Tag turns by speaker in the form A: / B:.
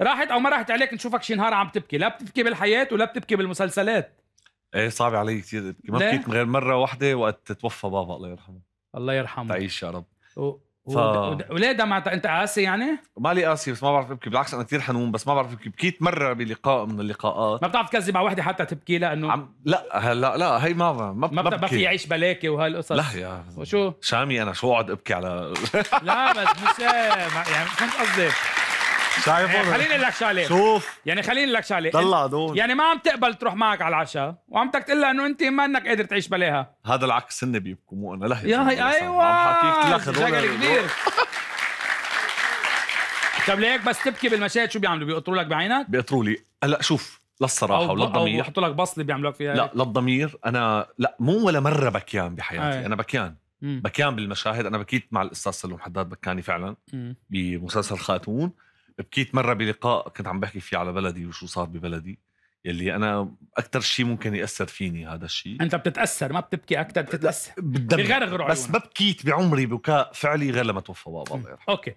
A: راحت او ما راحت عليك نشوفك شي نهار عم تبكي لا بتبكي بالحياه ولا بتبكي بالمسلسلات ايه صعب علي كثير ابكي ما بكيت غير مره واحده وقت توفى بابا الله يرحمه الله يرحمه تعيش
B: يا رب و... ف...
A: وليه دمعت انت قاسي يعني؟
B: مالي قاسي بس ما بعرف ابكي بالعكس انا كثير حنون بس ما بعرف ابكي بكيت مره بلقاء من اللقاءات ما بتعرف تكذب على وحده حتى تبكي لانه عم... لا هلا لا هي ما ما ما, ما, في يعيش بلاكي وهالقصص لا يا وشو شامي انا شو اقعد ابكي على
A: لا بس مش يعني فهمت قصدي شايفه إيه، خليني لك شغله شوف يعني خليني لك شغله طلع دول يعني ما عم تقبل تروح معك على العشاء وعم بدك تقول لها انه انت ما انك قادر تعيش بلاها
B: هذا العكس هن بيبكوا مو انا لهي يا هي ايوه عم حكيك لك شغل كبير
A: طب ليك بس تبكي بالمشاهد شو بيعملوا بيقطروا لك بعينك؟ بيقطروا لي هلا شوف للصراحه وللضمير بيحطوا لك بصله بيعملوا لك فيها لا
B: للضمير انا لا مو ولا مره بكيان بحياتي أي. انا بكيان مم. بكيان بالمشاهد انا بكيت مع الاستاذ سلوم حداد بكاني فعلا مم. بمسلسل خاتون بكيت مره بلقاء كنت عم بحكي فيه على بلدي وشو صار ببلدي يلي انا اكثر شيء ممكن ياثر فيني هذا الشيء
A: انت بتتاثر ما بتبكي اكثر بتتاثر عيونك بس ما
B: بكيت بعمري بكاء فعلي غير لما توفى بابا الله يرحمه
A: اوكي